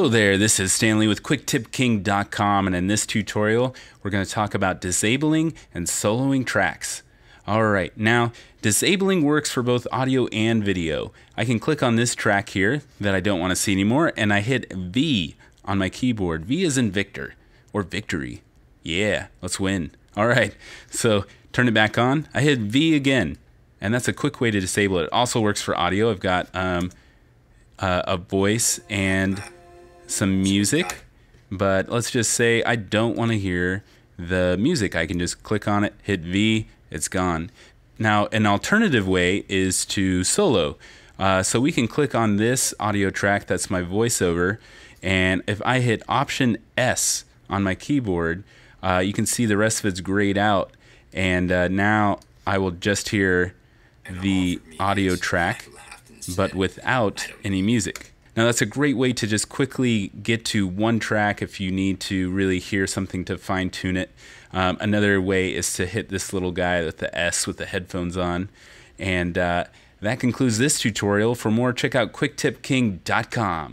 Hello there, this is Stanley with QuickTipKing.com and in this tutorial we're going to talk about disabling and soloing tracks. Alright, now disabling works for both audio and video. I can click on this track here that I don't want to see anymore and I hit V on my keyboard. V is in Victor, or victory. Yeah, let's win. Alright, so turn it back on. I hit V again and that's a quick way to disable it. it also works for audio. I've got um, uh, a voice and some music, but let's just say I don't want to hear the music. I can just click on it, hit V, it's gone. Now, an alternative way is to solo. Uh, so we can click on this audio track, that's my voiceover, and if I hit Option S on my keyboard, uh, you can see the rest of it's grayed out, and uh, now I will just hear the audio track, but without any music. Now, that's a great way to just quickly get to one track if you need to really hear something to fine tune it. Um, another way is to hit this little guy with the S with the headphones on. And uh, that concludes this tutorial. For more, check out quicktipking.com.